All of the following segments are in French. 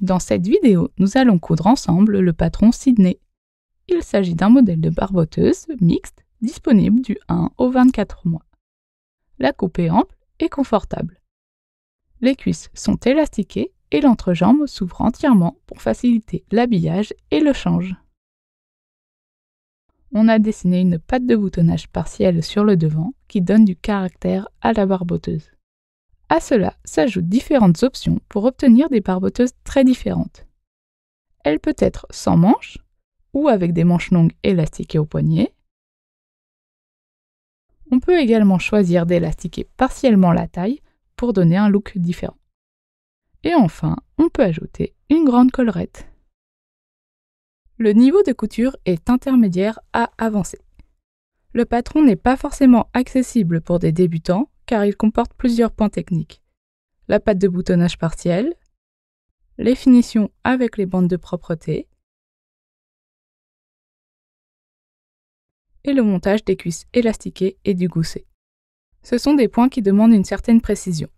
Dans cette vidéo, nous allons coudre ensemble le patron Sydney. Il s'agit d'un modèle de barboteuse mixte disponible du 1 au 24 mois. La coupe est ample et confortable. Les cuisses sont élastiquées et l'entrejambe s'ouvre entièrement pour faciliter l'habillage et le change. On a dessiné une patte de boutonnage partielle sur le devant qui donne du caractère à la barboteuse. À cela s'ajoutent différentes options pour obtenir des barboteuses très différentes. Elle peut être sans manches ou avec des manches longues élastiquées au poignet. On peut également choisir d'élastiquer partiellement la taille pour donner un look différent. Et enfin, on peut ajouter une grande collerette. Le niveau de couture est intermédiaire à avancé. Le patron n'est pas forcément accessible pour des débutants, car il comporte plusieurs points techniques. La pâte de boutonnage partielle, les finitions avec les bandes de propreté et le montage des cuisses élastiquées et du gousset. Ce sont des points qui demandent une certaine précision.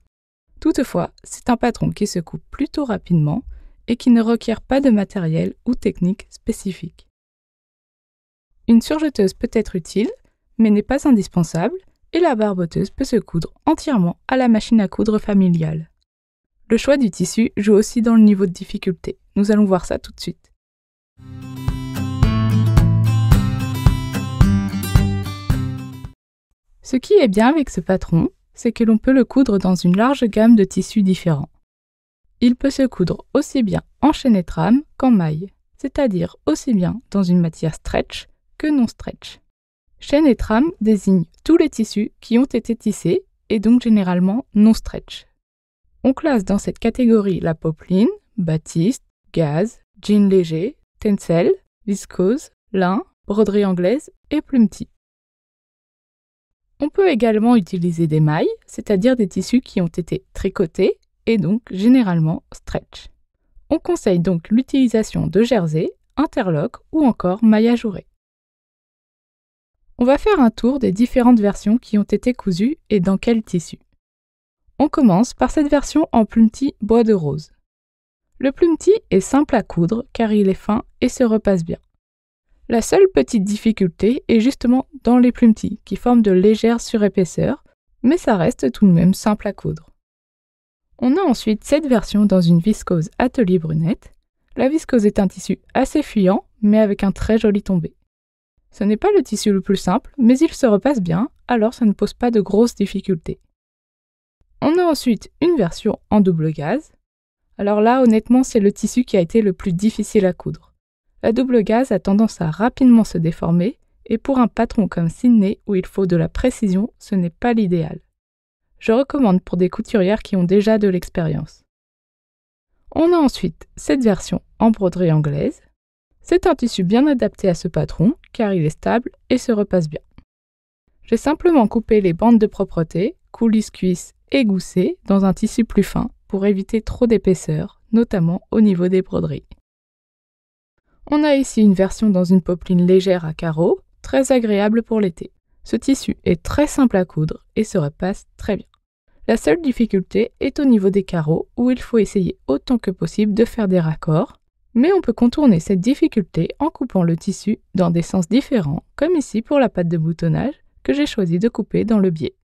Toutefois, c'est un patron qui se coupe plutôt rapidement et qui ne requiert pas de matériel ou technique spécifique. Une surjeteuse peut être utile, mais n'est pas indispensable, et la barboteuse peut se coudre entièrement à la machine à coudre familiale. Le choix du tissu joue aussi dans le niveau de difficulté. Nous allons voir ça tout de suite. Ce qui est bien avec ce patron, c'est que l'on peut le coudre dans une large gamme de tissus différents. Il peut se coudre aussi bien en chaîne trame qu'en maille, c'est-à-dire aussi bien dans une matière stretch que non stretch. Chaîne et trame désignent tous les tissus qui ont été tissés et donc généralement non stretch. On classe dans cette catégorie la popeline, batiste, gaz, jean léger, tencel, viscose, lin, broderie anglaise et plumetis. On peut également utiliser des mailles, c'est-à-dire des tissus qui ont été tricotés et donc généralement stretch. On conseille donc l'utilisation de jersey, interlock ou encore maille à on va faire un tour des différentes versions qui ont été cousues et dans quel tissu. On commence par cette version en plumetis bois de rose. Le plumetis est simple à coudre car il est fin et se repasse bien. La seule petite difficulté est justement dans les plumetis qui forment de légères surépaisseurs, mais ça reste tout de même simple à coudre. On a ensuite cette version dans une viscose atelier brunette. La viscose est un tissu assez fuyant mais avec un très joli tombé. Ce n'est pas le tissu le plus simple, mais il se repasse bien, alors ça ne pose pas de grosses difficultés. On a ensuite une version en double gaz. Alors là, honnêtement, c'est le tissu qui a été le plus difficile à coudre. La double gaz a tendance à rapidement se déformer, et pour un patron comme Sydney où il faut de la précision, ce n'est pas l'idéal. Je recommande pour des couturières qui ont déjà de l'expérience. On a ensuite cette version en broderie anglaise. C'est un tissu bien adapté à ce patron car il est stable et se repasse bien. J'ai simplement coupé les bandes de propreté, coulisses-cuisses et goussées dans un tissu plus fin pour éviter trop d'épaisseur, notamment au niveau des broderies. On a ici une version dans une popeline légère à carreaux, très agréable pour l'été. Ce tissu est très simple à coudre et se repasse très bien. La seule difficulté est au niveau des carreaux où il faut essayer autant que possible de faire des raccords, mais on peut contourner cette difficulté en coupant le tissu dans des sens différents, comme ici pour la patte de boutonnage que j'ai choisi de couper dans le biais.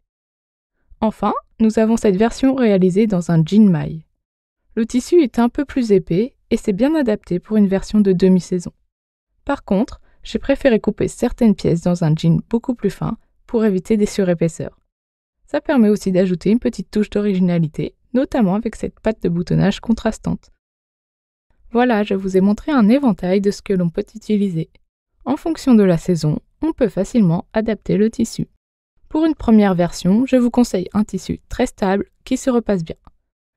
Enfin, nous avons cette version réalisée dans un jean maille. Le tissu est un peu plus épais et c'est bien adapté pour une version de demi-saison. Par contre, j'ai préféré couper certaines pièces dans un jean beaucoup plus fin pour éviter des surépaisseurs. Ça permet aussi d'ajouter une petite touche d'originalité, notamment avec cette patte de boutonnage contrastante. Voilà, je vous ai montré un éventail de ce que l'on peut utiliser. En fonction de la saison, on peut facilement adapter le tissu. Pour une première version, je vous conseille un tissu très stable qui se repasse bien.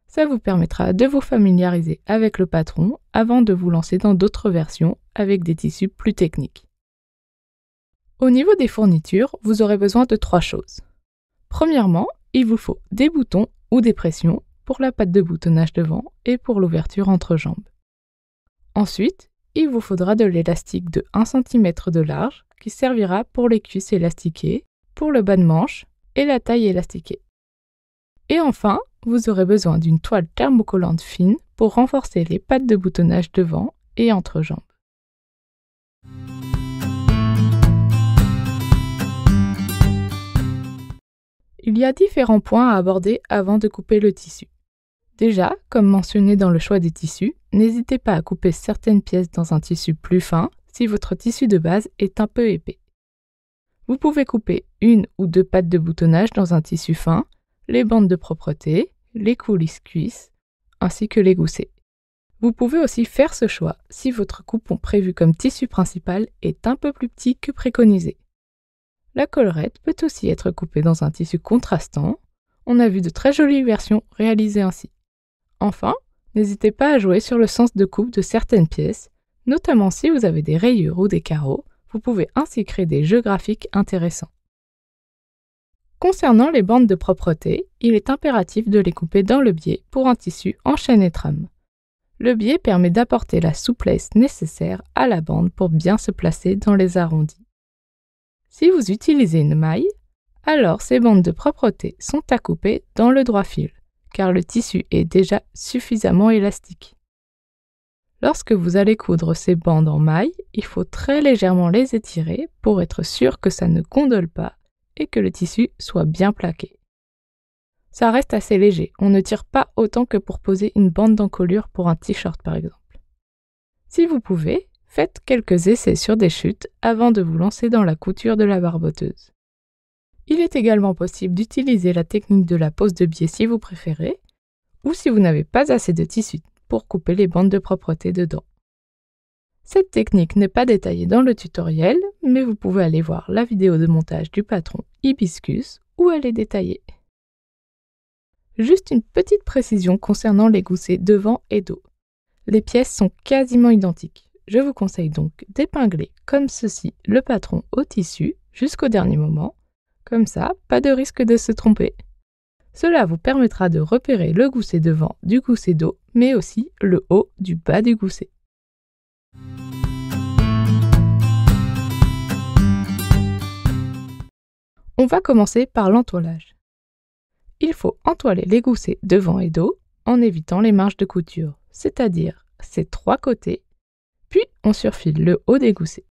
Ça vous permettra de vous familiariser avec le patron avant de vous lancer dans d'autres versions avec des tissus plus techniques. Au niveau des fournitures, vous aurez besoin de trois choses. Premièrement, il vous faut des boutons ou des pressions pour la patte de boutonnage devant et pour l'ouverture entre jambes. Ensuite, il vous faudra de l'élastique de 1 cm de large qui servira pour les cuisses élastiquées, pour le bas de manche et la taille élastiquée. Et enfin, vous aurez besoin d'une toile thermocollante fine pour renforcer les pattes de boutonnage devant et entre jambes. Il y a différents points à aborder avant de couper le tissu. Déjà, comme mentionné dans le choix des tissus, n'hésitez pas à couper certaines pièces dans un tissu plus fin si votre tissu de base est un peu épais. Vous pouvez couper une ou deux pattes de boutonnage dans un tissu fin, les bandes de propreté, les coulisses cuisses, ainsi que les goussets. Vous pouvez aussi faire ce choix si votre coupon prévu comme tissu principal est un peu plus petit que préconisé. La collerette peut aussi être coupée dans un tissu contrastant. On a vu de très jolies versions réalisées ainsi. Enfin, n'hésitez pas à jouer sur le sens de coupe de certaines pièces, notamment si vous avez des rayures ou des carreaux, vous pouvez ainsi créer des jeux graphiques intéressants. Concernant les bandes de propreté, il est impératif de les couper dans le biais pour un tissu en chaîne et trame. Le biais permet d'apporter la souplesse nécessaire à la bande pour bien se placer dans les arrondis. Si vous utilisez une maille, alors ces bandes de propreté sont à couper dans le droit fil car le tissu est déjà suffisamment élastique. Lorsque vous allez coudre ces bandes en maille, il faut très légèrement les étirer pour être sûr que ça ne condole pas et que le tissu soit bien plaqué. Ça reste assez léger, on ne tire pas autant que pour poser une bande d'encolure pour un t-shirt par exemple. Si vous pouvez, faites quelques essais sur des chutes avant de vous lancer dans la couture de la barboteuse. Il est également possible d'utiliser la technique de la pose de biais si vous préférez, ou si vous n'avez pas assez de tissu pour couper les bandes de propreté dedans. Cette technique n'est pas détaillée dans le tutoriel, mais vous pouvez aller voir la vidéo de montage du patron Hibiscus où elle est détaillée. Juste une petite précision concernant les goussets devant et dos. Les pièces sont quasiment identiques. Je vous conseille donc d'épingler comme ceci le patron au tissu jusqu'au dernier moment comme ça, pas de risque de se tromper. Cela vous permettra de repérer le gousset devant du gousset d'eau, mais aussi le haut du bas du gousset. On va commencer par l'entoilage. Il faut entoiler les goussets devant et dos en évitant les marges de couture, c'est-à-dire ces trois côtés, puis on surfile le haut des goussets.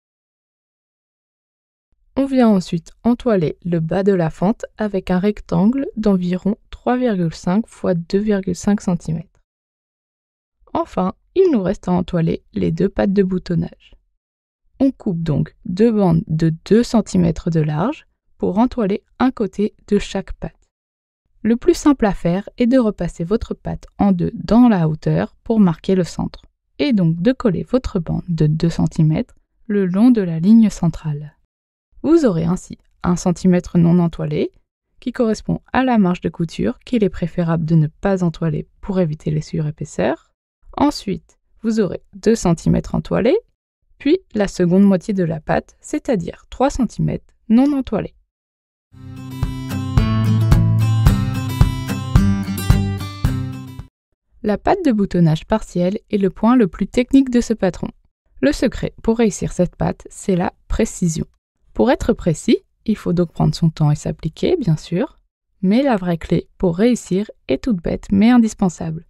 On vient ensuite entoiler le bas de la fente avec un rectangle d'environ 3,5 x 2,5 cm. Enfin, il nous reste à entoiler les deux pattes de boutonnage. On coupe donc deux bandes de 2 cm de large pour entoiler un côté de chaque patte. Le plus simple à faire est de repasser votre patte en deux dans la hauteur pour marquer le centre, et donc de coller votre bande de 2 cm le long de la ligne centrale. Vous aurez ainsi un cm non entoilé qui correspond à la marge de couture qu'il est préférable de ne pas entoiler pour éviter les surépaisseurs. Ensuite, vous aurez 2 cm entoilés, puis la seconde moitié de la pâte, c'est-à-dire 3 cm non entoilés. La pâte de boutonnage partiel est le point le plus technique de ce patron. Le secret pour réussir cette pâte, c'est la précision. Pour être précis, il faut donc prendre son temps et s'appliquer, bien sûr, mais la vraie clé pour réussir est toute bête mais indispensable.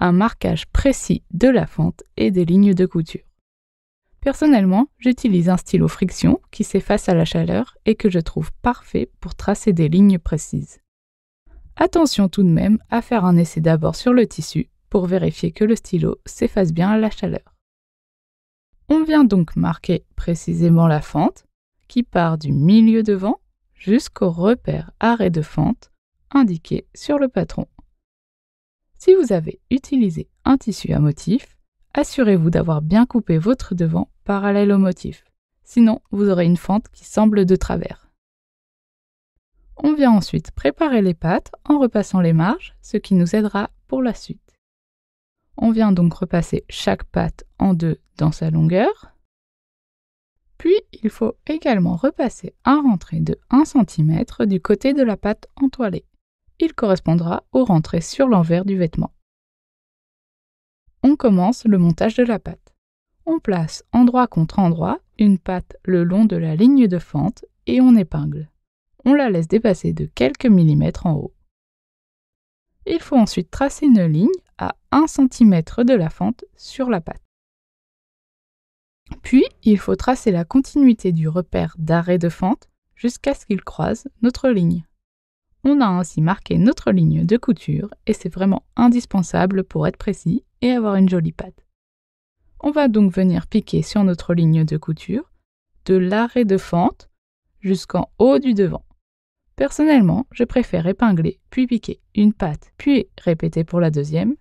Un marquage précis de la fente et des lignes de couture. Personnellement, j'utilise un stylo friction qui s'efface à la chaleur et que je trouve parfait pour tracer des lignes précises. Attention tout de même à faire un essai d'abord sur le tissu pour vérifier que le stylo s'efface bien à la chaleur. On vient donc marquer précisément la fente qui part du milieu devant jusqu'au repère arrêt de fente indiqué sur le patron. Si vous avez utilisé un tissu à motif, assurez-vous d'avoir bien coupé votre devant parallèle au motif, sinon vous aurez une fente qui semble de travers. On vient ensuite préparer les pattes en repassant les marges, ce qui nous aidera pour la suite. On vient donc repasser chaque patte en deux dans sa longueur, puis, il faut également repasser un rentré de 1 cm du côté de la pâte entoilée. Il correspondra au rentré sur l'envers du vêtement. On commence le montage de la pâte. On place endroit contre endroit une pâte le long de la ligne de fente et on épingle. On la laisse dépasser de quelques millimètres en haut. Il faut ensuite tracer une ligne à 1 cm de la fente sur la pâte. Puis, il faut tracer la continuité du repère d'arrêt de fente jusqu'à ce qu'il croise notre ligne. On a ainsi marqué notre ligne de couture et c'est vraiment indispensable pour être précis et avoir une jolie patte. On va donc venir piquer sur notre ligne de couture de l'arrêt de fente jusqu'en haut du devant. Personnellement, je préfère épingler puis piquer une patte puis répéter pour la deuxième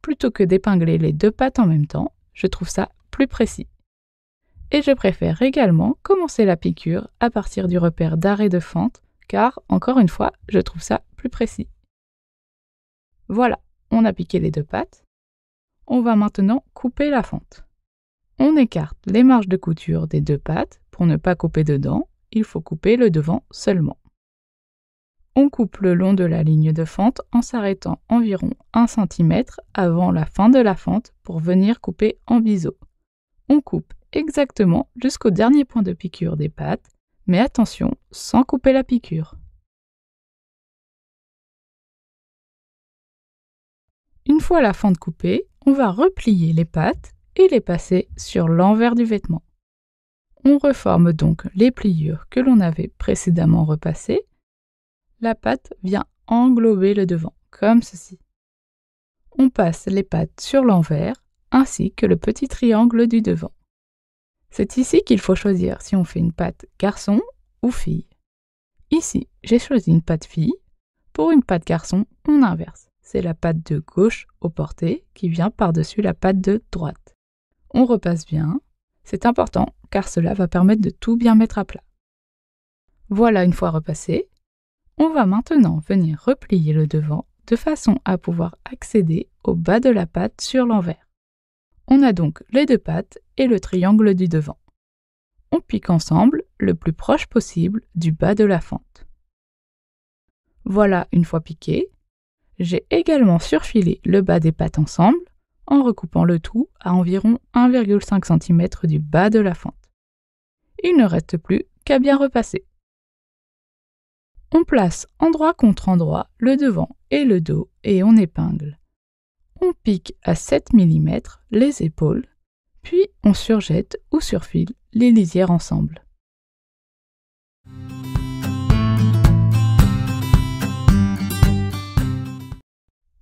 plutôt que d'épingler les deux pattes en même temps. Je trouve ça plus précis. Et je préfère également commencer la piqûre à partir du repère d'arrêt de fente, car encore une fois, je trouve ça plus précis. Voilà, on a piqué les deux pattes. On va maintenant couper la fente. On écarte les marges de couture des deux pattes pour ne pas couper dedans, il faut couper le devant seulement. On coupe le long de la ligne de fente en s'arrêtant environ 1 cm avant la fin de la fente pour venir couper en biseau. On coupe exactement jusqu'au dernier point de piqûre des pattes, mais attention, sans couper la piqûre. Une fois la fente coupée, on va replier les pattes et les passer sur l'envers du vêtement. On reforme donc les pliures que l'on avait précédemment repassées. La pâte vient englober le devant, comme ceci. On passe les pattes sur l'envers ainsi que le petit triangle du devant. C'est ici qu'il faut choisir si on fait une patte garçon ou fille. Ici, j'ai choisi une pâte fille. Pour une patte garçon, on inverse. C'est la patte de gauche au porté qui vient par-dessus la patte de droite. On repasse bien. C'est important car cela va permettre de tout bien mettre à plat. Voilà une fois repassé. On va maintenant venir replier le devant de façon à pouvoir accéder au bas de la patte sur l'envers. On a donc les deux pattes le triangle du devant. On pique ensemble le plus proche possible du bas de la fente. Voilà une fois piqué, j'ai également surfilé le bas des pattes ensemble en recoupant le tout à environ 1,5 cm du bas de la fente. Il ne reste plus qu'à bien repasser. On place endroit contre endroit le devant et le dos et on épingle. On pique à 7 mm les épaules puis on surjette ou surfile les lisières ensemble.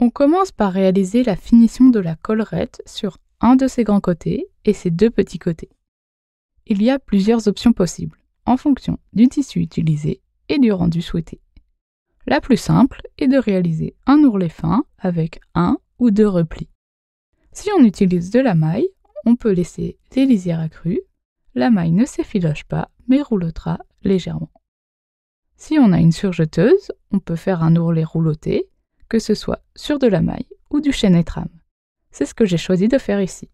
On commence par réaliser la finition de la collerette sur un de ses grands côtés et ses deux petits côtés. Il y a plusieurs options possibles, en fonction du tissu utilisé et du rendu souhaité. La plus simple est de réaliser un ourlet fin avec un ou deux replis. Si on utilise de la maille, on peut laisser les lisières accrues, la maille ne s'effiloche pas mais roulotera légèrement. Si on a une surjeteuse, on peut faire un ourlet rouloté, que ce soit sur de la maille ou du et trame. C'est ce que j'ai choisi de faire ici.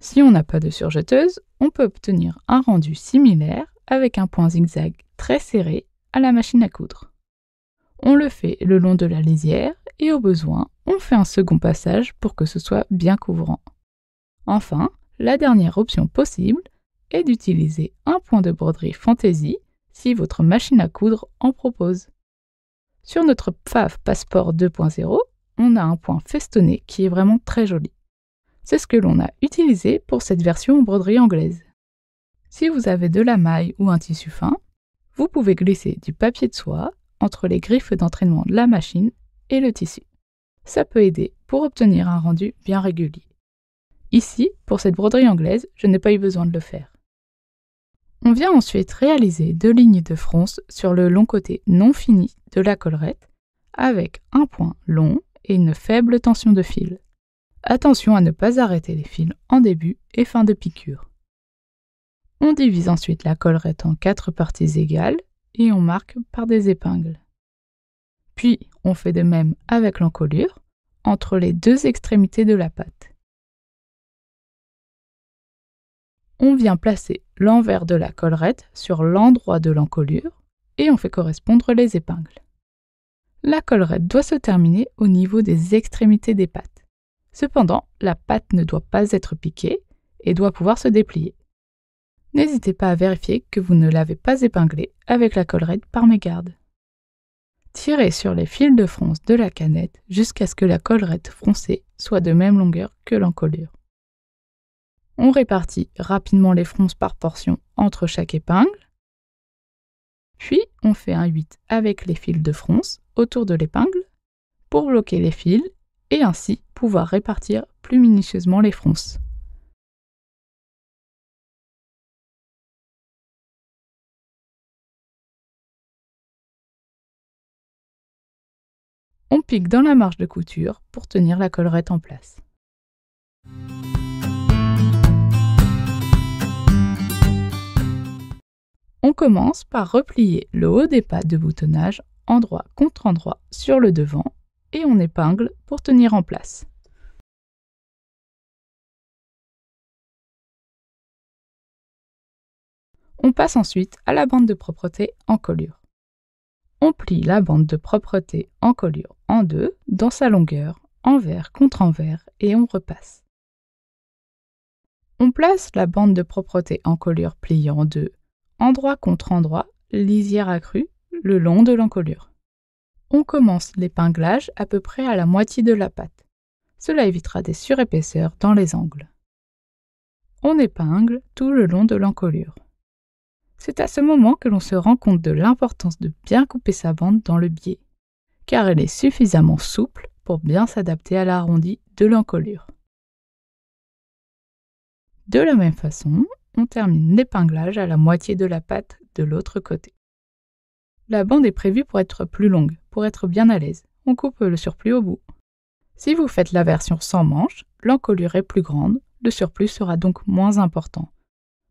Si on n'a pas de surjeteuse, on peut obtenir un rendu similaire avec un point zigzag très serré à la machine à coudre. On le fait le long de la lisière et au besoin, on fait un second passage pour que ce soit bien couvrant. Enfin, la dernière option possible est d'utiliser un point de broderie fantaisie si votre machine à coudre en propose. Sur notre Pfaff Passport 2.0, on a un point festonné qui est vraiment très joli. C'est ce que l'on a utilisé pour cette version en broderie anglaise. Si vous avez de la maille ou un tissu fin, vous pouvez glisser du papier de soie entre les griffes d'entraînement de la machine et le tissu. Ça peut aider pour obtenir un rendu bien régulier. Ici, pour cette broderie anglaise, je n'ai pas eu besoin de le faire. On vient ensuite réaliser deux lignes de fronce sur le long côté non fini de la collerette avec un point long et une faible tension de fil. Attention à ne pas arrêter les fils en début et fin de piqûre. On divise ensuite la collerette en quatre parties égales et on marque par des épingles. Puis on fait de même avec l'encolure entre les deux extrémités de la pâte. on vient placer l'envers de la collerette sur l'endroit de l'encolure et on fait correspondre les épingles. La collerette doit se terminer au niveau des extrémités des pattes. Cependant, la patte ne doit pas être piquée et doit pouvoir se déplier. N'hésitez pas à vérifier que vous ne l'avez pas épinglée avec la collerette par mégarde. Tirez sur les fils de fronce de la canette jusqu'à ce que la collerette froncée soit de même longueur que l'encolure on répartit rapidement les fronces par portion entre chaque épingle, puis on fait un 8 avec les fils de fronces autour de l'épingle pour bloquer les fils et ainsi pouvoir répartir plus minutieusement les fronces. On pique dans la marge de couture pour tenir la collerette en place. On commence par replier le haut des pattes de boutonnage endroit contre endroit sur le devant et on épingle pour tenir en place. On passe ensuite à la bande de propreté en colure. On plie la bande de propreté en colure en deux dans sa longueur, envers contre envers et on repasse. On place la bande de propreté en colure pliée en deux endroit contre endroit, lisière accrue, le long de l'encolure. On commence l'épinglage à peu près à la moitié de la pâte. Cela évitera des surépaisseurs dans les angles. On épingle tout le long de l'encolure. C'est à ce moment que l'on se rend compte de l'importance de bien couper sa bande dans le biais, car elle est suffisamment souple pour bien s'adapter à l'arrondi de l'encolure. De la même façon, on termine l'épinglage à la moitié de la pâte de l'autre côté. La bande est prévue pour être plus longue, pour être bien à l'aise. On coupe le surplus au bout. Si vous faites la version sans manche, l'encolure est plus grande, le surplus sera donc moins important.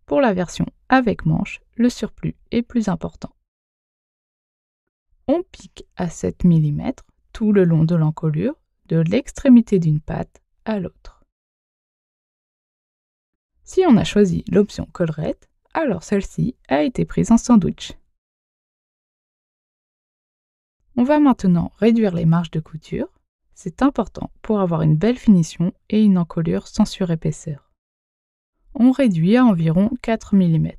Pour la version avec manche, le surplus est plus important. On pique à 7 mm tout le long de l'encolure, de l'extrémité d'une patte à l'autre. Si on a choisi l'option collerette, alors celle-ci a été prise en sandwich. On va maintenant réduire les marges de couture. C'est important pour avoir une belle finition et une encolure sans surépaisseur. On réduit à environ 4 mm.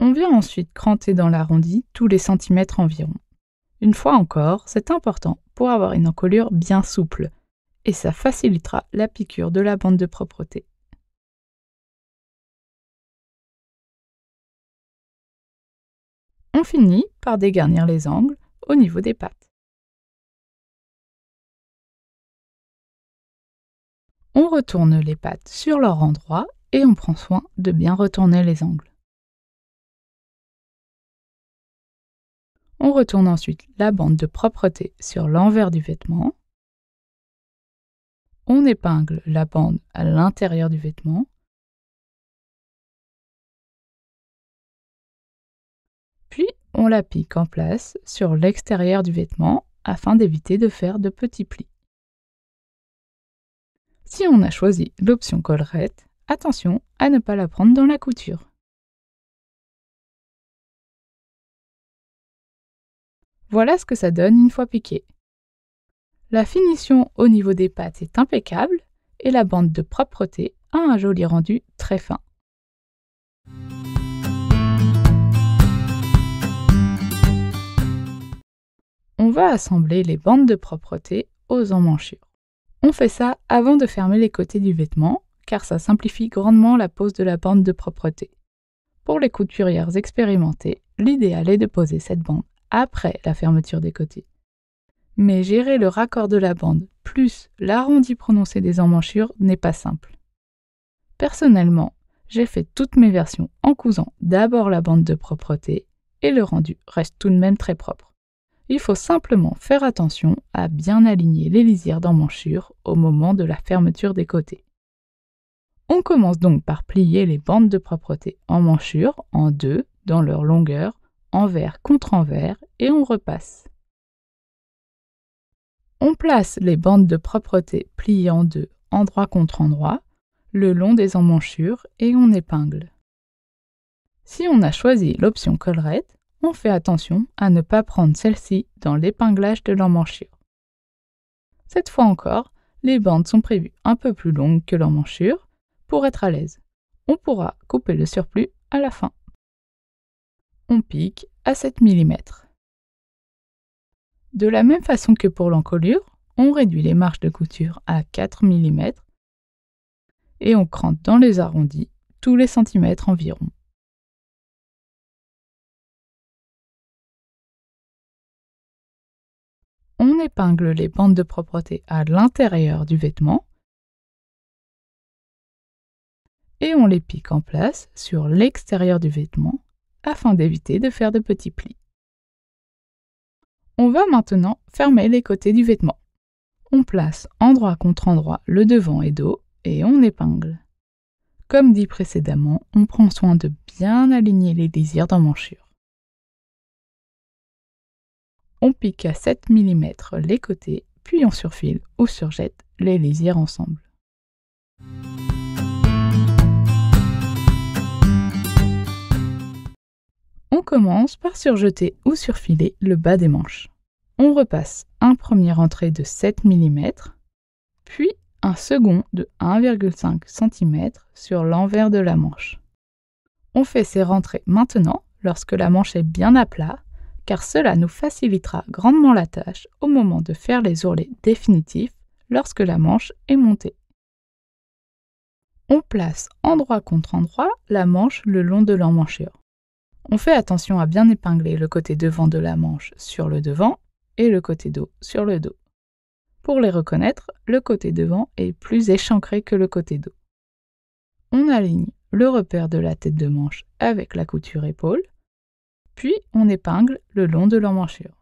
On vient ensuite cranter dans l'arrondi tous les centimètres environ. Une fois encore, c'est important pour avoir une encolure bien souple, et ça facilitera la piqûre de la bande de propreté. On finit par dégarnir les angles au niveau des pattes. On retourne les pattes sur leur endroit et on prend soin de bien retourner les angles. On retourne ensuite la bande de propreté sur l'envers du vêtement. On épingle la bande à l'intérieur du vêtement on la pique en place sur l'extérieur du vêtement afin d'éviter de faire de petits plis. Si on a choisi l'option collerette, attention à ne pas la prendre dans la couture. Voilà ce que ça donne une fois piqué. La finition au niveau des pattes est impeccable et la bande de propreté a un joli rendu très fin. assembler les bandes de propreté aux emmanchures. On fait ça avant de fermer les côtés du vêtement, car ça simplifie grandement la pose de la bande de propreté. Pour les couturières expérimentées, l'idéal est de poser cette bande après la fermeture des côtés. Mais gérer le raccord de la bande plus l'arrondi prononcé des emmanchures n'est pas simple. Personnellement, j'ai fait toutes mes versions en cousant d'abord la bande de propreté et le rendu reste tout de même très propre. Il faut simplement faire attention à bien aligner les lisières d'emmanchure au moment de la fermeture des côtés. On commence donc par plier les bandes de propreté en manchure en deux dans leur longueur, envers contre envers, et on repasse. On place les bandes de propreté pliées en deux, endroit contre endroit, le long des emmanchures et on épingle. Si on a choisi l'option collerette, on fait attention à ne pas prendre celle-ci dans l'épinglage de l'emmanchure. Cette fois encore, les bandes sont prévues un peu plus longues que l'emmanchure pour être à l'aise. On pourra couper le surplus à la fin. On pique à 7 mm. De la même façon que pour l'encolure, on réduit les marges de couture à 4 mm et on crante dans les arrondis tous les centimètres environ. on épingle les bandes de propreté à l'intérieur du vêtement et on les pique en place sur l'extérieur du vêtement afin d'éviter de faire de petits plis. On va maintenant fermer les côtés du vêtement. On place endroit contre endroit le devant et dos et on épingle. Comme dit précédemment, on prend soin de bien aligner les désirs d'emmanchure. On pique à 7 mm les côtés, puis on surfile ou surjette les lisières ensemble. On commence par surjeter ou surfiler le bas des manches. On repasse un premier entrée de 7 mm, puis un second de 1,5 cm sur l'envers de la manche. On fait ces rentrées maintenant lorsque la manche est bien à plat car cela nous facilitera grandement la tâche au moment de faire les ourlets définitifs lorsque la manche est montée. On place endroit contre endroit la manche le long de l'emmanchure. On fait attention à bien épingler le côté devant de la manche sur le devant et le côté dos sur le dos. Pour les reconnaître, le côté devant est plus échancré que le côté dos. On aligne le repère de la tête de manche avec la couture épaule puis on épingle le long de l'emmanchure.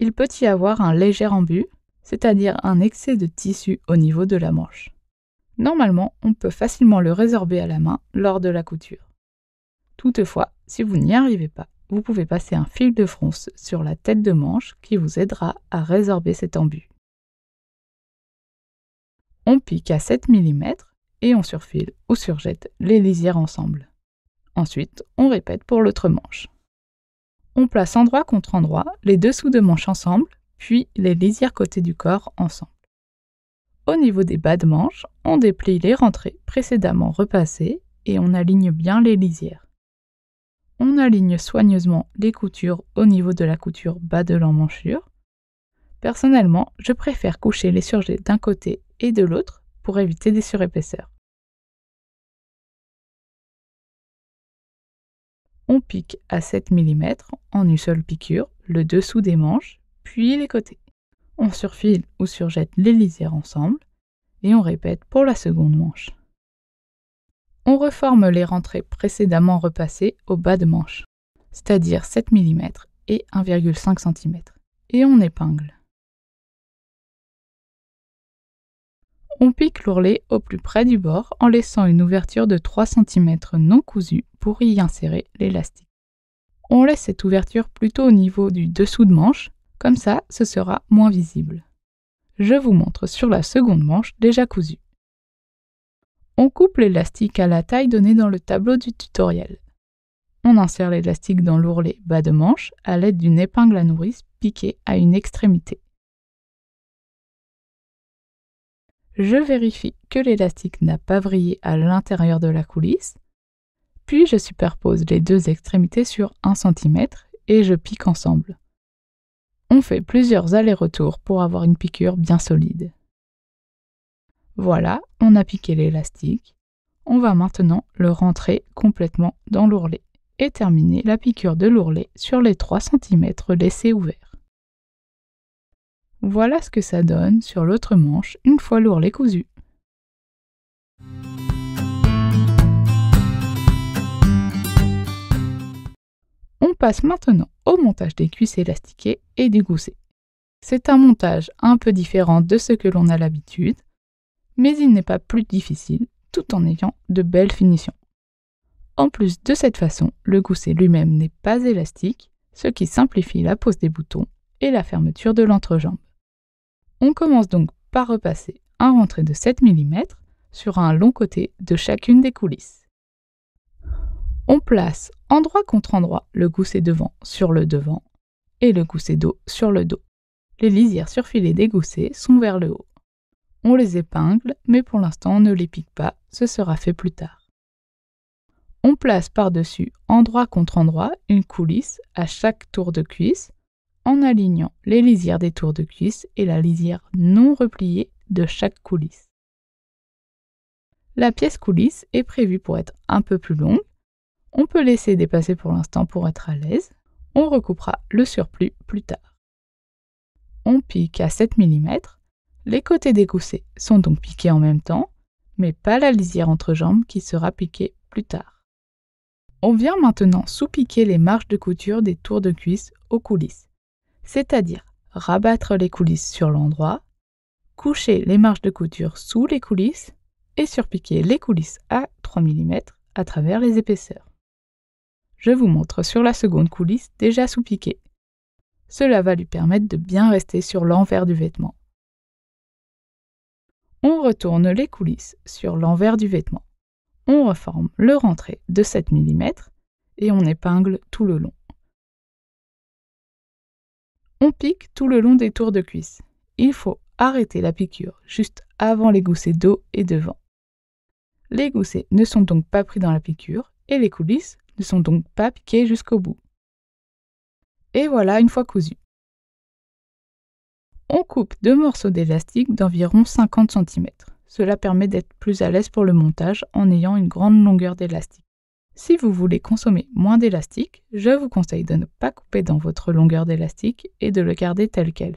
Il peut y avoir un léger embut, c'est-à-dire un excès de tissu au niveau de la manche. Normalement, on peut facilement le résorber à la main lors de la couture. Toutefois, si vous n'y arrivez pas, vous pouvez passer un fil de fronce sur la tête de manche qui vous aidera à résorber cet embut. On pique à 7 mm et on surfile ou surjette les lisières ensemble. Ensuite, on répète pour l'autre manche. On place endroit contre endroit, les dessous de manches ensemble, puis les lisières côté du corps ensemble. Au niveau des bas de manches, on déplie les rentrées précédemment repassées et on aligne bien les lisières. On aligne soigneusement les coutures au niveau de la couture bas de l'emmanchure. Personnellement, je préfère coucher les surjets d'un côté et de l'autre pour éviter des surépaisseurs. on pique à 7 mm en une seule piqûre le dessous des manches, puis les côtés. On surfile ou surjette les lisières ensemble et on répète pour la seconde manche. On reforme les rentrées précédemment repassées au bas de manche, c'est-à-dire 7 mm et 1,5 cm, et on épingle. On pique l'ourlet au plus près du bord en laissant une ouverture de 3 cm non cousue pour y insérer l'élastique. On laisse cette ouverture plutôt au niveau du dessous de manche, comme ça ce sera moins visible. Je vous montre sur la seconde manche déjà cousue. On coupe l'élastique à la taille donnée dans le tableau du tutoriel. On insère l'élastique dans l'ourlet bas de manche à l'aide d'une épingle à nourrice piquée à une extrémité. je vérifie que l'élastique n'a pas vrillé à l'intérieur de la coulisse, puis je superpose les deux extrémités sur 1 cm et je pique ensemble. On fait plusieurs allers-retours pour avoir une piqûre bien solide. Voilà, on a piqué l'élastique. On va maintenant le rentrer complètement dans l'ourlet et terminer la piqûre de l'ourlet sur les 3 cm laissés ouverts. Voilà ce que ça donne sur l'autre manche une fois l'ourlet cousu. On passe maintenant au montage des cuisses élastiquées et des goussets. C'est un montage un peu différent de ce que l'on a l'habitude, mais il n'est pas plus difficile tout en ayant de belles finitions. En plus de cette façon, le gousset lui-même n'est pas élastique, ce qui simplifie la pose des boutons et la fermeture de l'entrejambe. On commence donc par repasser un rentré de 7 mm sur un long côté de chacune des coulisses. On place endroit contre endroit le gousset devant sur le devant et le gousset dos sur le dos. Les lisières surfilées des goussets sont vers le haut. On les épingle, mais pour l'instant on ne les pique pas, ce sera fait plus tard. On place par-dessus endroit contre endroit une coulisse à chaque tour de cuisse en alignant les lisières des tours de cuisse et la lisière non repliée de chaque coulisse. La pièce coulisse est prévue pour être un peu plus longue. On peut laisser dépasser pour l'instant pour être à l'aise. On recoupera le surplus plus tard. On pique à 7 mm. Les côtés découssés sont donc piqués en même temps, mais pas la lisière entre-jambes qui sera piquée plus tard. On vient maintenant sous-piquer les marges de couture des tours de cuisse aux coulisses c'est-à-dire rabattre les coulisses sur l'endroit, coucher les marges de couture sous les coulisses et surpiquer les coulisses à 3 mm à travers les épaisseurs. Je vous montre sur la seconde coulisse déjà sous-piquée. Cela va lui permettre de bien rester sur l'envers du vêtement. On retourne les coulisses sur l'envers du vêtement. On reforme le rentré de 7 mm et on épingle tout le long. On pique tout le long des tours de cuisse. Il faut arrêter la piqûre juste avant les goussets d'eau et devant. Les goussets ne sont donc pas pris dans la piqûre et les coulisses ne sont donc pas piquées jusqu'au bout. Et voilà une fois cousu. On coupe deux morceaux d'élastique d'environ 50 cm. Cela permet d'être plus à l'aise pour le montage en ayant une grande longueur d'élastique. Si vous voulez consommer moins d'élastique, je vous conseille de ne pas couper dans votre longueur d'élastique et de le garder tel quel.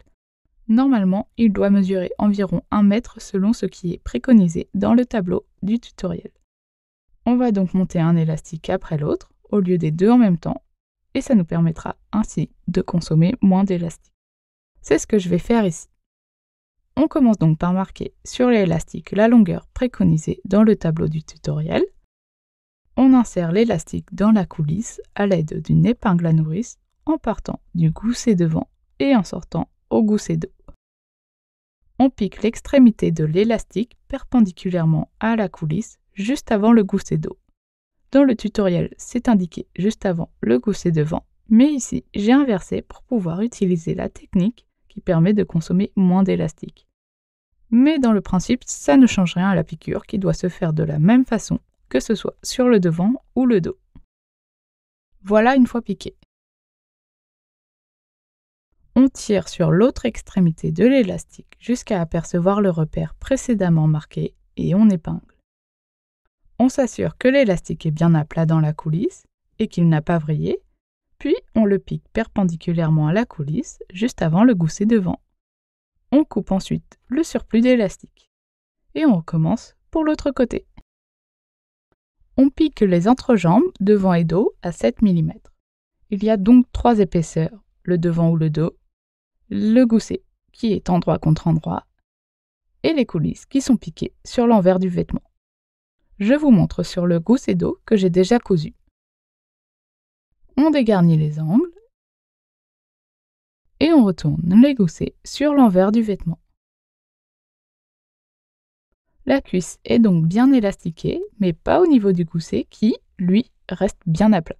Normalement, il doit mesurer environ 1 mètre selon ce qui est préconisé dans le tableau du tutoriel. On va donc monter un élastique après l'autre, au lieu des deux en même temps, et ça nous permettra ainsi de consommer moins d'élastique. C'est ce que je vais faire ici. On commence donc par marquer sur l'élastique la longueur préconisée dans le tableau du tutoriel, on insère l'élastique dans la coulisse à l'aide d'une épingle à nourrice en partant du gousset devant et en sortant au gousset dos. On pique l'extrémité de l'élastique perpendiculairement à la coulisse juste avant le gousset d'eau. Dans le tutoriel, c'est indiqué juste avant le gousset devant, mais ici, j'ai inversé pour pouvoir utiliser la technique qui permet de consommer moins d'élastique. Mais dans le principe, ça ne change rien à la piqûre qui doit se faire de la même façon que ce soit sur le devant ou le dos. Voilà une fois piqué. On tire sur l'autre extrémité de l'élastique jusqu'à apercevoir le repère précédemment marqué et on épingle. On s'assure que l'élastique est bien à plat dans la coulisse et qu'il n'a pas vrillé, puis on le pique perpendiculairement à la coulisse juste avant le gousset devant. On coupe ensuite le surplus d'élastique et on recommence pour l'autre côté on pique les entrejambes, devant et dos, à 7 mm. Il y a donc trois épaisseurs, le devant ou le dos, le gousset, qui est endroit contre endroit, et les coulisses, qui sont piquées sur l'envers du vêtement. Je vous montre sur le gousset dos que j'ai déjà cousu. On dégarnit les angles et on retourne les goussets sur l'envers du vêtement. La cuisse est donc bien élastiquée, mais pas au niveau du gousset qui, lui, reste bien à plat.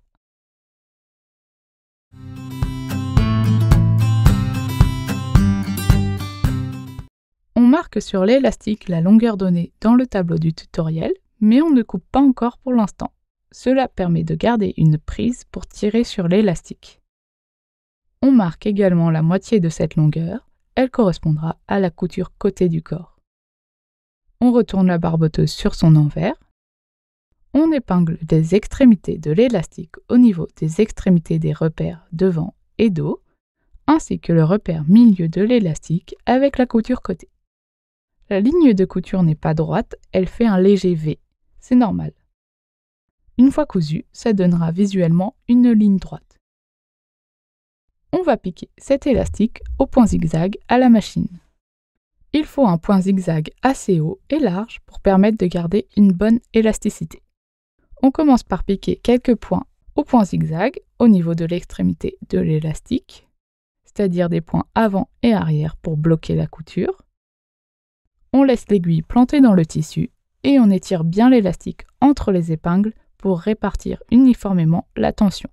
On marque sur l'élastique la longueur donnée dans le tableau du tutoriel, mais on ne coupe pas encore pour l'instant. Cela permet de garder une prise pour tirer sur l'élastique. On marque également la moitié de cette longueur, elle correspondra à la couture côté du corps on retourne la barboteuse sur son envers, on épingle des extrémités de l'élastique au niveau des extrémités des repères devant et dos, ainsi que le repère milieu de l'élastique avec la couture côté. La ligne de couture n'est pas droite, elle fait un léger V. C'est normal. Une fois cousu, ça donnera visuellement une ligne droite. On va piquer cet élastique au point zigzag à la machine. Il faut un point zigzag assez haut et large pour permettre de garder une bonne élasticité. On commence par piquer quelques points au point zigzag au niveau de l'extrémité de l'élastique, c'est-à-dire des points avant et arrière pour bloquer la couture. On laisse l'aiguille plantée dans le tissu et on étire bien l'élastique entre les épingles pour répartir uniformément la tension.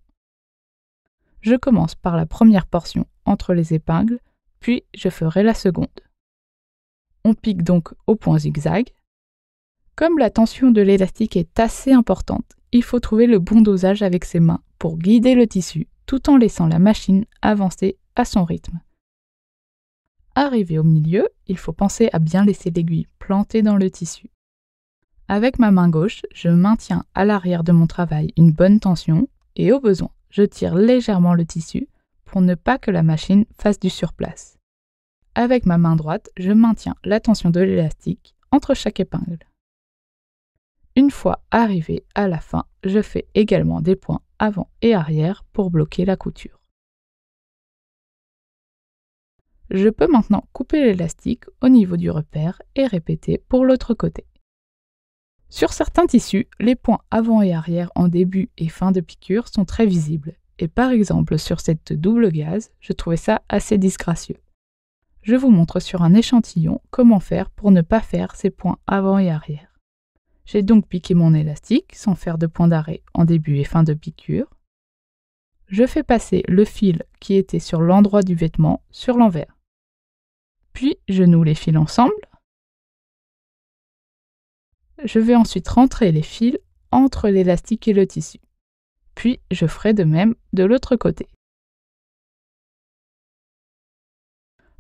Je commence par la première portion entre les épingles, puis je ferai la seconde. On pique donc au point zigzag. Comme la tension de l'élastique est assez importante, il faut trouver le bon dosage avec ses mains pour guider le tissu tout en laissant la machine avancer à son rythme. Arrivé au milieu, il faut penser à bien laisser l'aiguille plantée dans le tissu. Avec ma main gauche, je maintiens à l'arrière de mon travail une bonne tension et au besoin, je tire légèrement le tissu pour ne pas que la machine fasse du surplace. Avec ma main droite, je maintiens la tension de l'élastique entre chaque épingle. Une fois arrivé à la fin, je fais également des points avant et arrière pour bloquer la couture. Je peux maintenant couper l'élastique au niveau du repère et répéter pour l'autre côté. Sur certains tissus, les points avant et arrière en début et fin de piqûre sont très visibles, et par exemple sur cette double gaze, je trouvais ça assez disgracieux je vous montre sur un échantillon comment faire pour ne pas faire ces points avant et arrière. J'ai donc piqué mon élastique sans faire de point d'arrêt en début et fin de piqûre. Je fais passer le fil qui était sur l'endroit du vêtement sur l'envers. Puis je noue les fils ensemble. Je vais ensuite rentrer les fils entre l'élastique et le tissu. Puis je ferai de même de l'autre côté.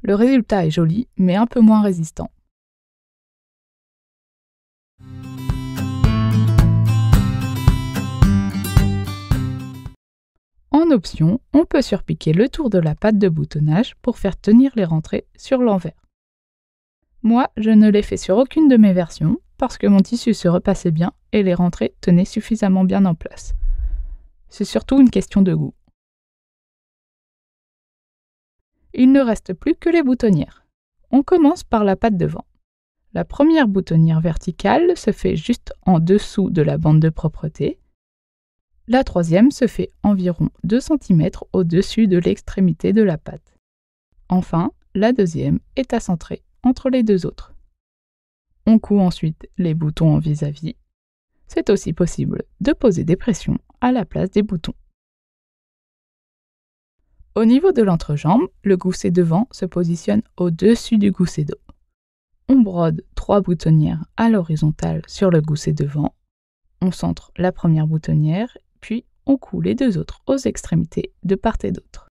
Le résultat est joli, mais un peu moins résistant. En option, on peut surpiquer le tour de la patte de boutonnage pour faire tenir les rentrées sur l'envers. Moi, je ne l'ai fait sur aucune de mes versions parce que mon tissu se repassait bien et les rentrées tenaient suffisamment bien en place. C'est surtout une question de goût. il ne reste plus que les boutonnières. On commence par la patte devant. La première boutonnière verticale se fait juste en dessous de la bande de propreté. La troisième se fait environ 2 cm au-dessus de l'extrémité de la patte. Enfin, la deuxième est à centrer entre les deux autres. On coud ensuite les boutons en vis-à-vis. C'est aussi possible de poser des pressions à la place des boutons. Au niveau de l'entrejambe, le gousset devant se positionne au-dessus du gousset dos. On brode trois boutonnières à l'horizontale sur le gousset devant. On centre la première boutonnière, puis on coud les deux autres aux extrémités de part et d'autre.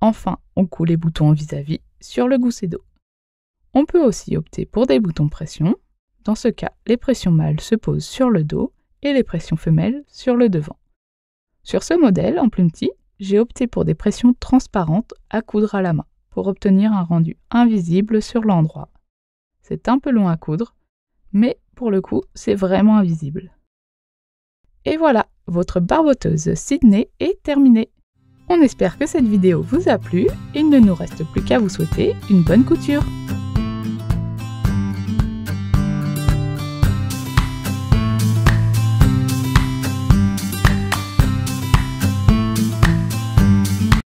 Enfin, on coud les boutons vis-à-vis sur le gousset dos. On peut aussi opter pour des boutons pression. Dans ce cas, les pressions mâles se posent sur le dos et les pressions femelles sur le devant. Sur ce modèle en petit, j'ai opté pour des pressions transparentes à coudre à la main pour obtenir un rendu invisible sur l'endroit. C'est un peu long à coudre, mais pour le coup, c'est vraiment invisible. Et voilà, votre barboteuse Sydney est terminée. On espère que cette vidéo vous a plu, il ne nous reste plus qu'à vous souhaiter une bonne couture.